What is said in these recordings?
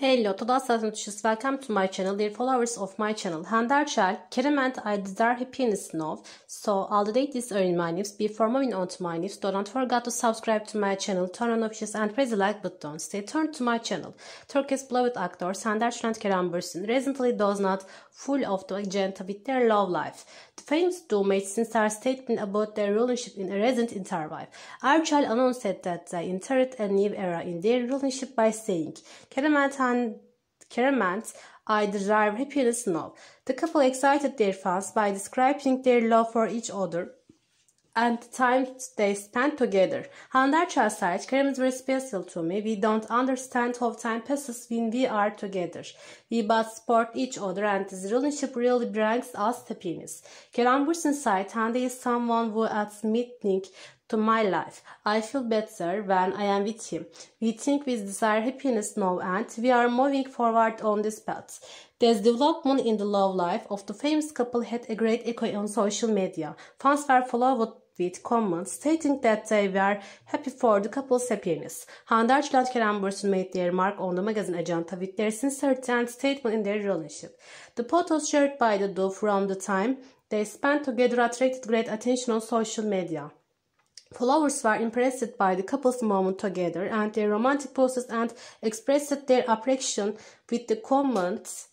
Hello to the Sassanatus, welcome to my channel, dear followers of my channel. Hande Erçel, Kerem and I desire happiness now. So all the dates are in my news. Before moving on to my news, don't forget to subscribe to my channel, turn on options and press the like button. Stay tuned to my channel. Turkish beloved actors Hande Erçel and Kerem Bürsin recently does not full of the agenda with their love life. The famous duo made sincere statement about their relationship in a recent interview. Erçel announced that they entered a new era in their relationship by saying, Kerem and and Keremant, I derive happiness now. The couple excited their fans by describing their love for each other and the time they spent together. Hande Erçel said, Kerem is very special to me. We don't understand how time passes when we are together. We both support each other and this relationship really brings us happiness. Kerem Bursin said, Hande is someone who at meeting to my life. I feel better when I am with him. We think we desire happiness now and we are moving forward on this path. This development in the love life of the famous couple had a great echo on social media. Fans were followed with comments stating that they were happy for the couple's happiness. Hande and Kerem Bürsin made their mark on the magazine agenda with their sincerity and statement in their relationship. The photos shared by the duo from the time they spent together attracted great attention on social media. Followers were impressed by the couple's moment together and their romantic poses and expressed their affection with the comments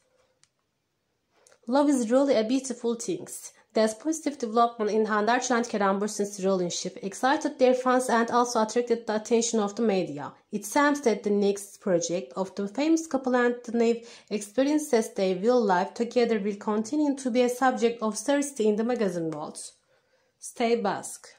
Love is really a beautiful thing. The positive development in Handarch and Kerem Bürsin's relationship excited their fans and also attracted the attention of the media. It seems that the next project of the famous couple and the new experiences they will live together will continue to be a subject of thirst in the magazine world. Stay Basque.